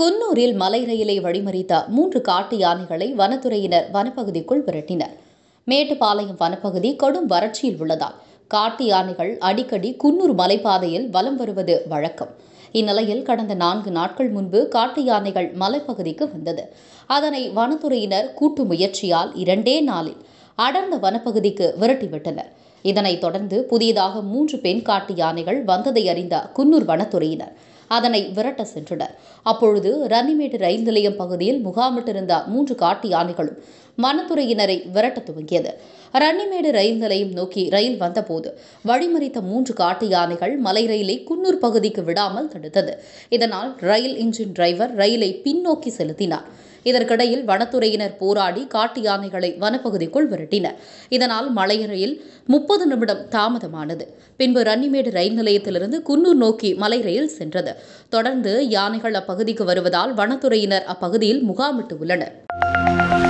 குன்னூரில் மலை ரயிலை வழிமறித்த மூன்று காட்டு யானைகளை வனத்துறையினர் வனப்பகுதிக்குள் விரட்டினர் மேட்டுப்பாளையம் வனப்பகுதி கடும் வறட்சியில் உள்ளதால் காட்டு யானைகள் அடிக்கடி குன்னூர் மலைப்பாதையில் வலம் வருவது வழக்கம் இந்நிலையில் கடந்த நான்கு நாட்கள் முன்பு காட்டு யானைகள் மலைப்பகுதிக்கு வந்தது அதனை வனத்துறையினர் கூட்டு முயற்சியால் இரண்டே நாளில் அடர்ந்த வனப்பகுதிக்கு விரட்டிவிட்டனர் இதனைத் தொடர்ந்து புதியதாக மூன்று பெண் காட்டு யானைகள் வந்ததை அறிந்த குன்னூர் வனத்துறையினர் அதனை விரட்ட சென்றனர் அப்பொழுது ரன்னிமேடு ரயில் நிலையம் பகுதியில் முகாமிட்டிருந்த மூன்று காட்டு யானைகளும் வனத்துறையினரை விரட்ட துவங்கியது ரன்னிமேடு ரயில் நிலையம் நோக்கி ரயில் வந்தபோது வழிமறித்த மூன்று காட்டு யானைகள் மலை ரயிலை குன்னூர் பகுதிக்கு விடாமல் தடுத்தது இதனால் ரயில் இன்ஜின் டிரைவர் ரயிலை பின்னோக்கி செலுத்தினார் இதற்கிடையில் வனத்துறையினர் போராடி காட்டு யானைகளை வனப்பகுதிக்குள் விரட்டினர் இதனால் மலையறையில் முப்பது நிமிடம் தாமதமானது பின்பு ரன்னிமேடு ரயில் நிலையத்திலிருந்து குன்னூர் நோக்கி மலை ரயில் சென்றது தொடர்ந்து யானைகள் அப்பகுதிக்கு வருவதால் வனத்துறையினர் அப்பகுதியில் முகாமிட்டு உள்ளனர்